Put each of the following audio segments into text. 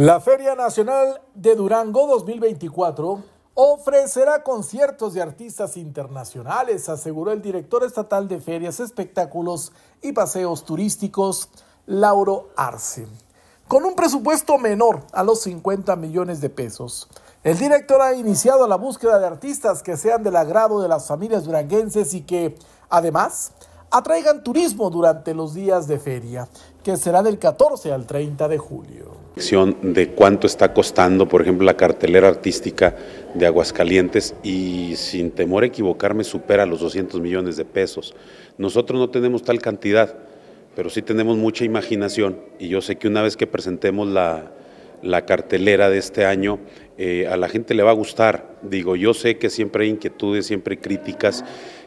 La Feria Nacional de Durango 2024 ofrecerá conciertos de artistas internacionales, aseguró el director estatal de ferias, espectáculos y paseos turísticos, Lauro Arce. Con un presupuesto menor a los 50 millones de pesos, el director ha iniciado la búsqueda de artistas que sean del agrado de las familias duranguenses y que, además, atraigan turismo durante los días de feria, que será del 14 al 30 de julio de cuánto está costando, por ejemplo, la cartelera artística de Aguascalientes y sin temor a equivocarme supera los 200 millones de pesos. Nosotros no tenemos tal cantidad, pero sí tenemos mucha imaginación y yo sé que una vez que presentemos la, la cartelera de este año. Eh, a la gente le va a gustar, digo, yo sé que siempre hay inquietudes, siempre hay críticas,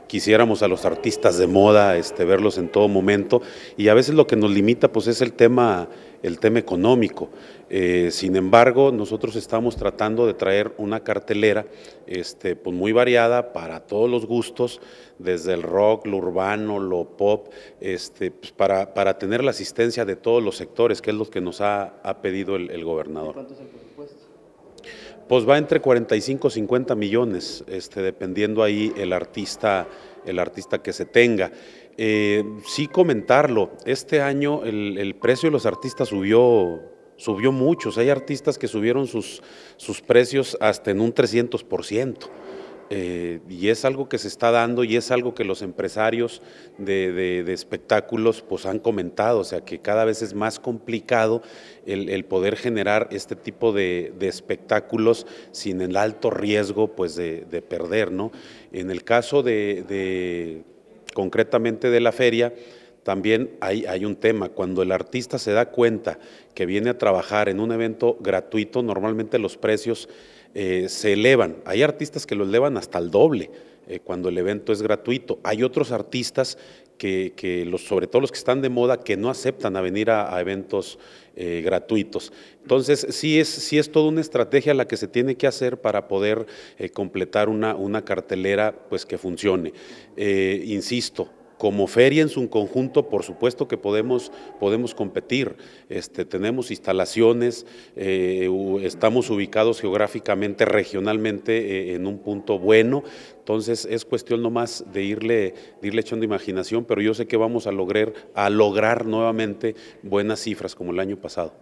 quisiéramos a los artistas de moda este, verlos en todo momento y a veces lo que nos limita pues es el tema el tema económico. Eh, sin embargo, nosotros estamos tratando de traer una cartelera este, pues muy variada para todos los gustos, desde el rock, lo urbano, lo pop, este, pues, para, para, tener la asistencia de todos los sectores, que es lo que nos ha, pedido el, el gobernador. Pues va entre 45 y 50 millones, este, dependiendo ahí el artista, el artista que se tenga. Eh, sí comentarlo, este año el, precio de los artistas subió subió mucho. hay artistas que subieron sus, sus precios hasta en un 300%. Eh, y es algo que se está dando y es algo que los empresarios de, espectáculos pues han comentado, o sea que cada vez es más complicado el, poder generar este tipo de, espectáculos sin el alto riesgo pues de, perder, ¿no? En el caso de, concretamente de la feria, también hay, hay, un tema, cuando el artista se da cuenta que viene a trabajar en un evento gratuito, normalmente los precios eh, se elevan. Hay artistas que lo elevan hasta el doble eh, cuando el evento es gratuito. Hay otros artistas que, los, sobre todo los que están de moda, que no aceptan a venir a, eventos eh, gratuitos. Entonces, sí es, sí es toda una estrategia la que se tiene que hacer para poder completar una, una, cartelera pues, que funcione. insisto, como feria en su conjunto, por supuesto que podemos, podemos competir. Este, tenemos instalaciones, eh, estamos ubicados geográficamente, regionalmente eh, en un punto bueno. Entonces es cuestión nomás de irle, de irle echando imaginación, pero yo sé que vamos a lograr, a lograr nuevamente buenas cifras como el año pasado.